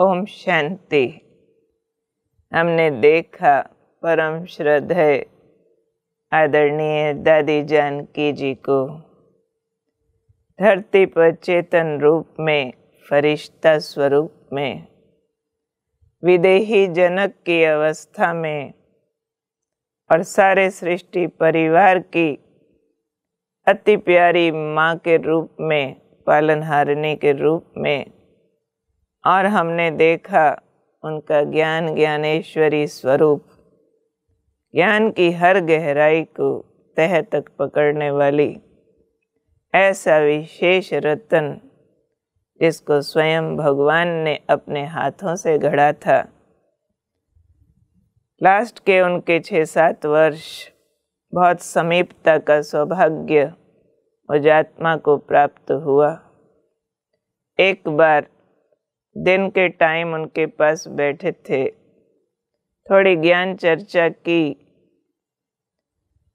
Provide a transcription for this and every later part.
ओम शांति हमने देखा परम श्रद्धेय आदरणीय दादी जानकी जी को धरती पर चेतन रूप में फरिश्ता स्वरूप में विदेही जनक की अवस्था में और सारे सृष्टि परिवार की अति प्यारी माँ के रूप में पालनहारिणी के रूप में और हमने देखा उनका ज्ञान ज्ञानेश्वरी स्वरूप ज्ञान की हर गहराई को तह तक पकड़ने वाली ऐसा विशेष रतन जिसको स्वयं भगवान ने अपने हाथों से घड़ा था लास्ट के उनके छः सात वर्ष बहुत समीपता का सौभाग्य आत्मा को प्राप्त हुआ एक बार दिन के टाइम उनके पास बैठे थे थोड़ी ज्ञान चर्चा की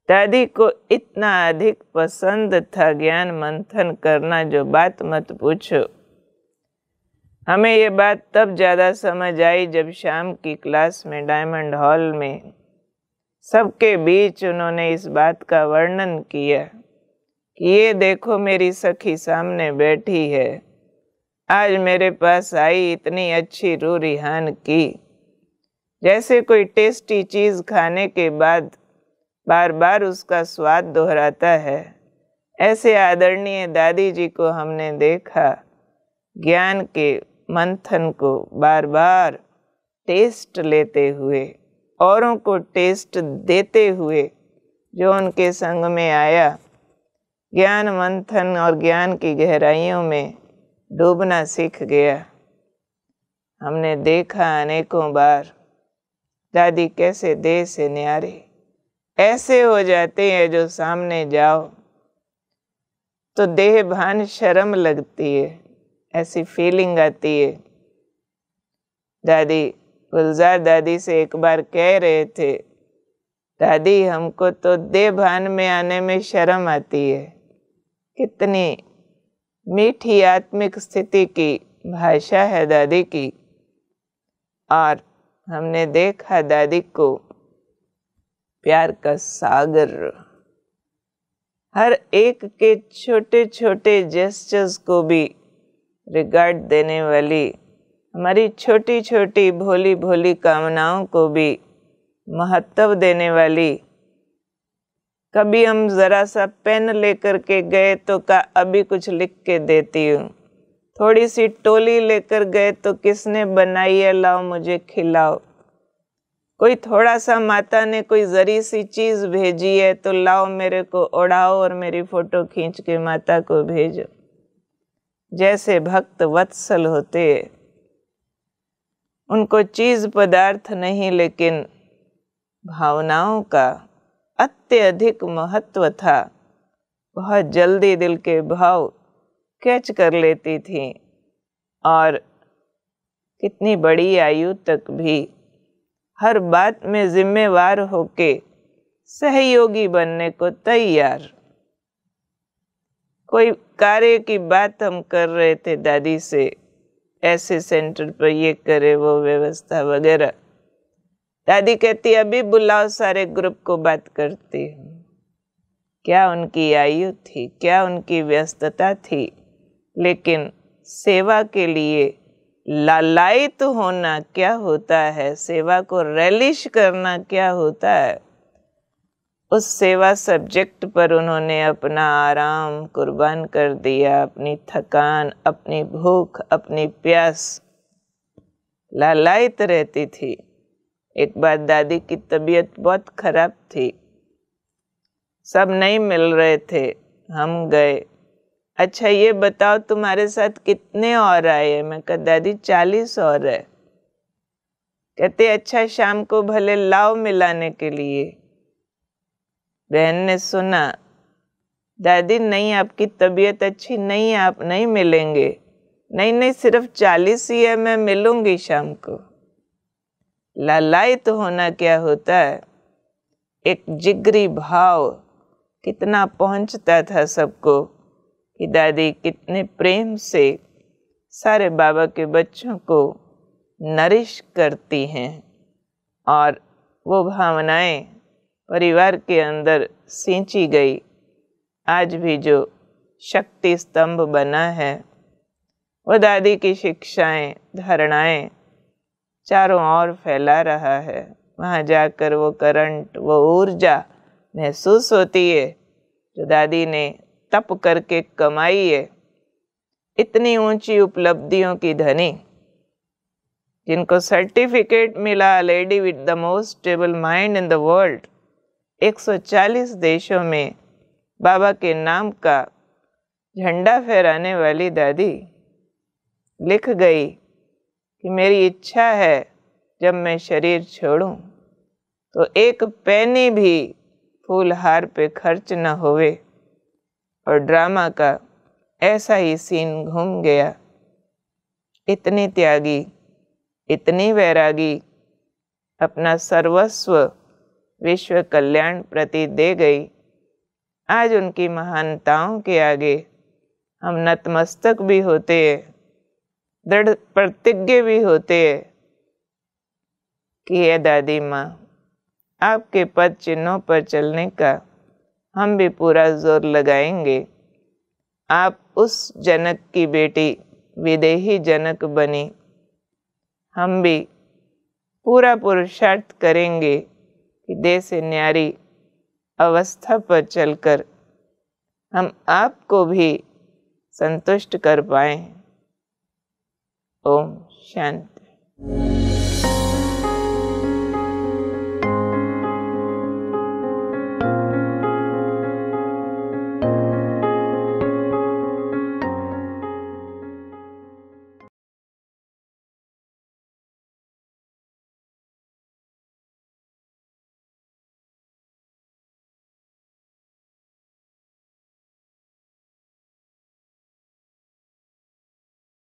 दादी को इतना अधिक पसंद था ज्ञान मंथन करना जो बात मत पूछो हमें ये बात तब ज़्यादा समझ आई जब शाम की क्लास में डायमंड हॉल में सबके बीच उन्होंने इस बात का वर्णन किया कि ये देखो मेरी सखी सामने बैठी है आज मेरे पास आई इतनी अच्छी रू रिहान की जैसे कोई टेस्टी चीज़ खाने के बाद बार बार उसका स्वाद दोहराता है ऐसे आदरणीय दादी जी को हमने देखा ज्ञान के मंथन को बार बार टेस्ट लेते हुए औरों को टेस्ट देते हुए जो उनके संग में आया ज्ञान मंथन और ज्ञान की गहराइयों में डूबना सीख गया हमने देखा अनेकों बार दादी कैसे दे से न्यारे ऐसे हो जाते हैं जो सामने जाओ तो देह भान शर्म लगती है ऐसी फीलिंग आती है दादी गुलजार दादी से एक बार कह रहे थे दादी हमको तो देह भान में आने में शर्म आती है कितनी मीठी आत्मिक स्थिति की भाषा है दादी की और हमने देखा दादी को प्यार का सागर हर एक के छोटे छोटे जेस्टर्स को भी रिगार्ड देने वाली हमारी छोटी छोटी भोली भोली कामनाओं को भी महत्व देने वाली कभी हम ज़रा सा पेन लेकर के गए तो का अभी कुछ लिख के देती हूँ थोड़ी सी टोली लेकर गए तो किसने बनाई है लाओ मुझे खिलाओ कोई थोड़ा सा माता ने कोई ज़री सी चीज़ भेजी है तो लाओ मेरे को ओढ़ाओ और मेरी फ़ोटो खींच के माता को भेजो जैसे भक्त वत्सल होते उनको चीज़ पदार्थ नहीं लेकिन भावनाओं का अत्यधिक महत्व था बहुत जल्दी दिल के भाव कैच कर लेती थी और कितनी बड़ी आयु तक भी हर बात में जिम्मेवार होके सहयोगी बनने को तैयार कोई कार्य की बात हम कर रहे थे दादी से ऐसे सेंटर पर ये करे वो व्यवस्था वगैरह दादी कहती अभी बुलाओ सारे ग्रुप को बात करती हूँ क्या उनकी आयु थी क्या उनकी व्यस्तता थी लेकिन सेवा के लिए लालायित होना क्या होता है सेवा को रैलिश करना क्या होता है उस सेवा सब्जेक्ट पर उन्होंने अपना आराम कुर्बान कर दिया अपनी थकान अपनी भूख अपनी प्यास लालायित रहती थी एक बार दादी की तबीयत बहुत खराब थी सब नहीं मिल रहे थे हम गए अच्छा ये बताओ तुम्हारे साथ कितने और आए हैं मैं कहा दादी चालीस और है कहते अच्छा शाम को भले लाओ मिलाने के लिए बहन ने सुना दादी नहीं आपकी तबीयत अच्छी नहीं आप नहीं मिलेंगे नहीं नहीं सिर्फ चालीस ही है मैं मिलूंगी शाम को लालायित होना क्या होता है एक जिगरी भाव कितना पहुंचता था सबको कि दादी कितने प्रेम से सारे बाबा के बच्चों को नरिश करती हैं और वो भावनाएं परिवार के अंदर सींची गई आज भी जो शक्ति स्तंभ बना है वो दादी की शिक्षाएं धारणाएं चारों ओर फैला रहा है वहाँ जाकर वो करंट वो ऊर्जा महसूस होती है जो दादी ने तप करके कमाई है इतनी ऊंची उपलब्धियों की धनी जिनको सर्टिफिकेट मिला lady with the most stable mind in the world 140 देशों में बाबा के नाम का झंडा फहराने वाली दादी लिख गई कि मेरी इच्छा है जब मैं शरीर छोड़ूं तो एक पैनी भी फूल हार पे खर्च न होवे और ड्रामा का ऐसा ही सीन घूम गया इतने त्यागी इतनी वैरागी अपना सर्वस्व विश्व कल्याण प्रति दे गई आज उनकी महानताओं के आगे हम नतमस्तक भी होते हैं दृढ़ प्रतिज्ञ भी होते कि है दादी माँ आपके पद चिन्हों पर चलने का हम भी पूरा जोर लगाएंगे आप उस जनक की बेटी विदेही जनक बनी हम भी पूरा पुरुषार्थ करेंगे कि देश न्यारी अवस्था पर चलकर हम आपको भी संतुष्ट कर पाएँ ओम शांति